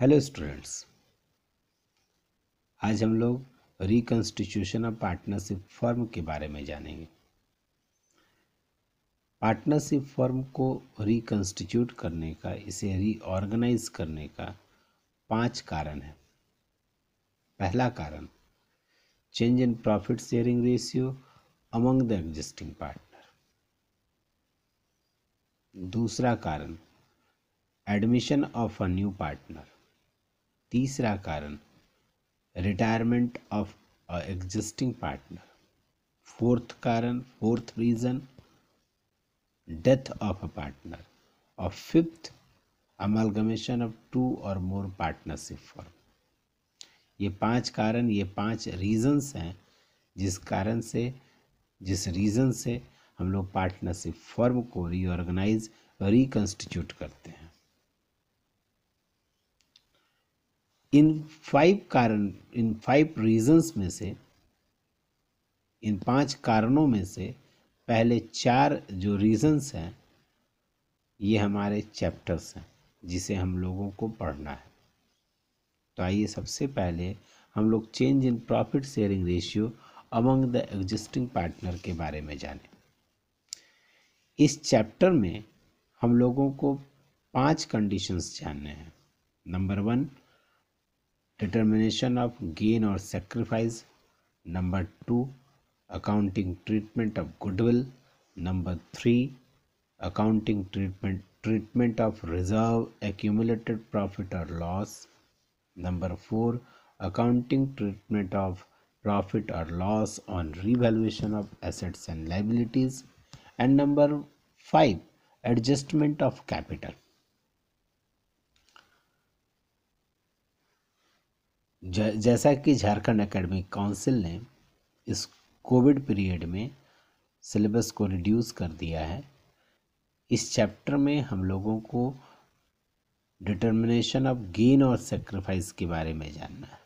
hello students आज हम लोग रिकन्स्टिट्यूशन ऑफ पार्टनरशिप फर्म के बारे में जानेंगे पार्टनरशिप फर्म को रिकन्स्टिट्यूट करने का इसे रीऑर्गेनाइज करने का पांच कारण है पहला कारण change in profit sharing ratio among the existing partner दूसरा कारण admission of a new partner तीसरा कारण retirement of existing partner fourth कारण fourth reason death of a partner और फिफ्थ अमलगमेशन ऑफ टू और मोर पार्टनरशिप फॉर्म ये पांच कारण ये पांच रीजंस हैं जिस कारण से जिस रीज़न से हम लोग पार्टनरशिप फॉर्म को रीऑर्गेनाइज रिकन्स्टिट्यूट करते हैं इन फाइव कारण इन फाइव रीजंस में से इन पांच कारणों में से पहले चार जो रीजंस हैं ये हमारे चैप्टर्स हैं जिसे हम लोगों को पढ़ना है तो आइए सबसे पहले हम लोग change in profit sharing ratio among the existing partner के बारे में जाने इस चैप्टर में हम लोगों को पांच कंडीशंस जानने हैं number one determination of gain or sacrifice number 2 accounting treatment of goodwill number 3 accounting treatment treatment of reserve accumulated profit or loss number 4 accounting treatment of profit or loss on revaluation of assets and liabilities and number 5 adjustment of capital जैसा कि Jharkhand academic council ने इस covid period में syllabus को reduce कर दिया है इस चैप्टर में हम लोगों को डिटर्मिनेशन ऑफ गेन और सेक्रीफाइस के बारे में जानना है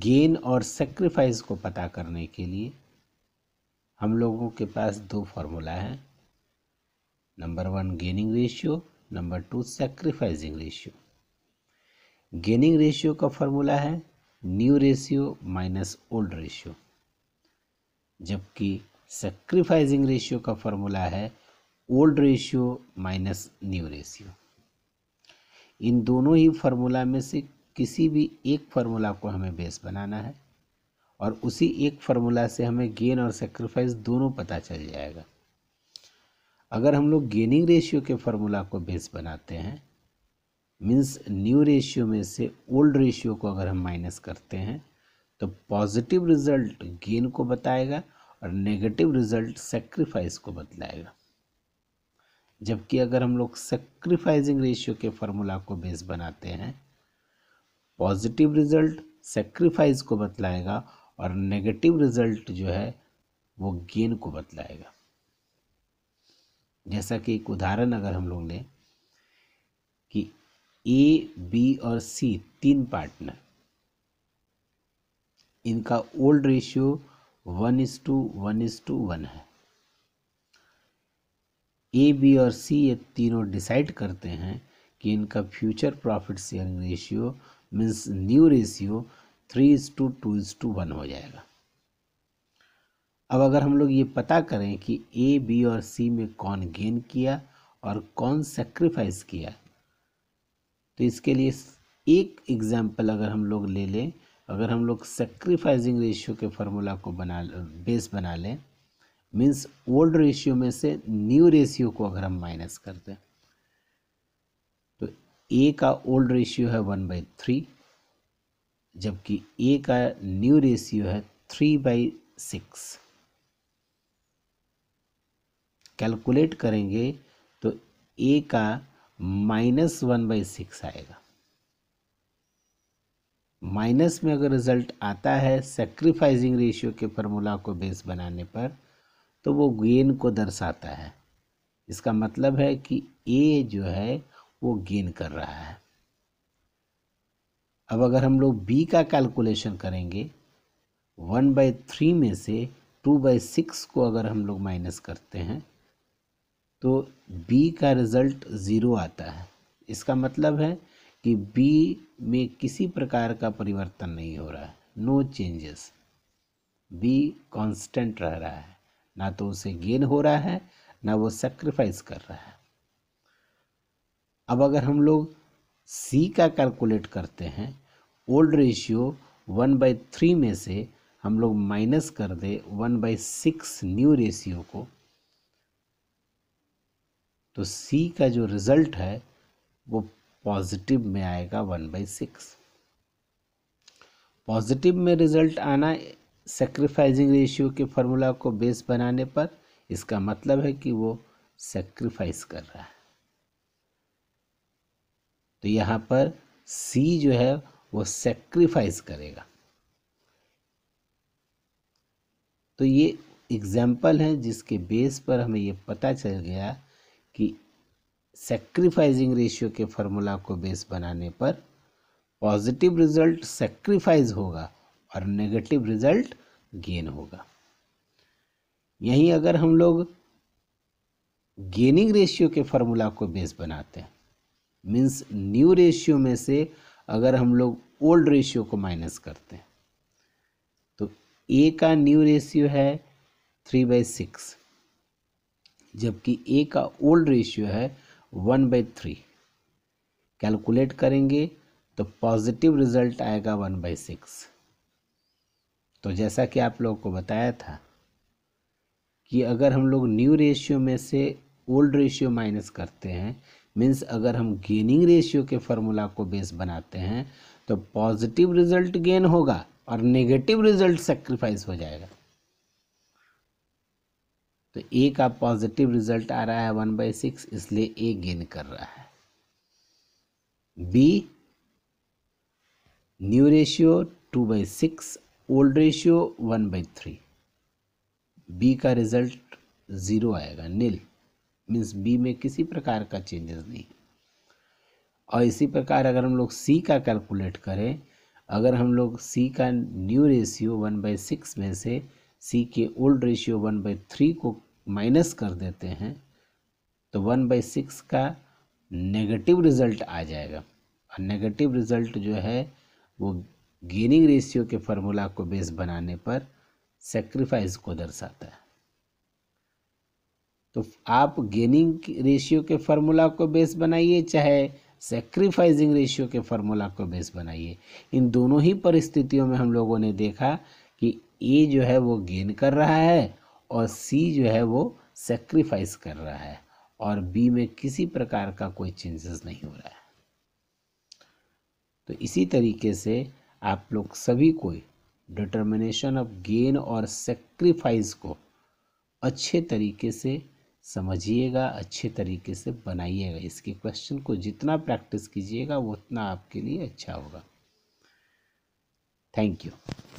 गेन और सेक्रीफाइस को पता करने के लिए हम लोगों के पास दो फॉर्मूला है number one gaining ratio number two sacrificing ratio gaining ratio का फॉर्मूला है new ratio minus old ratio जबकि सेक्रीफाइजिंग रेशियो का फॉर्मूला है old ratio minus new ratio इन दोनों ही फार्मूला में से किसी भी एक फार्मूला को हमें बेस बनाना है और उसी एक फार्मूला से हमें गेन और सेक्रीफाइस दोनों पता चल जाएगा अगर हम लोग गेनिंग रेशियो के फार्मूला को बेस बनाते हैं मीन्स न्यू रेशियो में से ओल्ड रेशियो को अगर हम माइनस करते हैं तो पॉजिटिव रिजल्ट गेन को बताएगा और नेगेटिव रिजल्ट सेक्रीफाइस को बतलाएगा जबकि अगर हम लोग सेक्रीफाइजिंग रेशियो के फार्मूला को बेस बनाते हैं पॉजिटिव रिजल्ट सेक्रीफाइस को बतलाएगा और नेगेटिव रिजल्ट जो है वो गेन को बतलाएगा जैसा कि एक उदाहरण अगर हम लोग लें कि ए बी और सी तीन पार्टनर इनका old ratio one is to one is to one है ए बी और सी ये तीनों डिसाइड करते हैं कि इनका future profit sharing ratio means new ratio three is to two is to one हो जाएगा अब अगर हम लोग ये पता करें कि ए बी और सी में कौन गेन किया और कौन सेक्रीफाइस किया तो इसके लिए एक एग्जाम्पल अगर हम लोग ले लें अगर हम लोग सेक्रीफाइजिंग रेशियो के फार्मूला को बना बेस बना लें मीन्स ओल्ड रेशियो में से न्यू रेशियो को अगर हम माइनस कर दें तो ए का ओल्ड रेशियो है वन बाई थ्री जबकि ए का न्यू रेशियो है थ्री बाई सिक्स कैलकुलेट करेंगे तो ए का माइनस वन बाई सिक्स आएगा माइनस में अगर रिजल्ट आता है सेक्रीफाइजिंग रेशियो के फार्मूला को बेस बनाने पर तो वो गेन को दर्शाता है इसका मतलब है कि ए जो है वो गेन कर रहा है अब अगर हम लोग बी का कैलकुलेशन करेंगे वन बाई थ्री में से टू बाई सिक्स को अगर हम लोग माइनस करते हैं तो बी का रिज़ल्ट ज़ीरो आता है इसका मतलब है कि बी में किसी प्रकार का परिवर्तन नहीं हो रहा है नो चेंजेस बी कांस्टेंट रह रहा है ना तो उसे गेन हो रहा है ना वो सेक्रीफाइस कर रहा है अब अगर हम लोग सी का कैलकुलेट करते हैं old ratio one by three में से हम लोग माइनस कर दे one by six new ratio को तो सी का जो रिज़ल्ट है वो पॉजिटिव में आएगा वन बाई सिक्स पॉजिटिव में रिज़ल्ट आना सेक्रीफाइजिंग रेशियो के फार्मूला को बेस बनाने पर इसका मतलब है कि वो सेक्रीफाइस कर रहा है तो यहाँ पर सी जो है वो सेक्रीफाइस करेगा तो ये एग्जाम्पल है जिसके बेस पर हमें ये पता चल गया कि सेक्रीफाइजिंग रेशियो के फार्मूला को बेस बनाने पर पॉजिटिव रिजल्ट सेक्रीफाइज होगा और नेगेटिव रिजल्ट गेन होगा यहीं अगर हम लोग गेनिंग रेशियो के फार्मूला को बेस बनाते हैं मीन्स न्यू रेशियो में से अगर हम लोग ओल्ड रेशियो को माइनस करते हैं तो ए का न्यू रेशियो है थ्री बाई सिक्स जबकि ए का ओल्ड रेशियो है वन बाई थ्री कैलकुलेट करेंगे तो पॉजिटिव रिजल्ट आएगा वन बाई सिक्स तो जैसा कि आप लोगों को बताया था कि अगर हम लोग न्यू रेशियो में से ओल्ड रेशियो माइनस करते हैं मीन्स अगर हम गेनिंग रेशियो के फार्मूला को बेस बनाते हैं तो पॉजिटिव रिजल्ट गेन होगा और नेगेटिव रिजल्ट सेक्रीफाइस हो जाएगा तो ए का पॉजिटिव रिजल्ट आ रहा है वन बाई सिक्स इसलिए ए गेन कर रहा है B new ratio two by six old ratio one by three B का रिजल्ट ज़ीरो आएगा नील मीन्स बी में किसी प्रकार का चेंजेस नहीं और इसी प्रकार अगर हम लोग सी का कैलकुलेट करें अगर हम लोग सी का new ratio one by six में से सी के old ratio one by three को माइनस कर देते हैं तो वन बाई सिक्स का नेगेटिव रिज़ल्ट आ जाएगा और नेगेटिव रिज़ल्ट जो है वो गेनिंग रेशियो के फार्मूला को बेस बनाने पर सेक्रीफाइस को दर्शाता है तो आप गेनिंग रेशियो के फार्मूला को बेस बनाइए चाहे सेक्रीफाइजिंग रेशियो के फार्मूला को बेस बनाइए इन दोनों ही परिस्थितियों में हम लोगों ने देखा कि ए जो है वो गेन कर रहा है और सी जो है वो सेक्रीफाइस कर रहा है और बी में किसी प्रकार का कोई चेंजेस नहीं हो रहा है तो इसी तरीके से आप लोग सभी को डिटर्मिनेशन ऑफ गेन और सेक्रीफाइस को अच्छे तरीके से समझिएगा अच्छे तरीके से बनाइएगा इसके क्वेश्चन को जितना प्रैक्टिस कीजिएगा उतना आपके लिए अच्छा होगा थैंक यू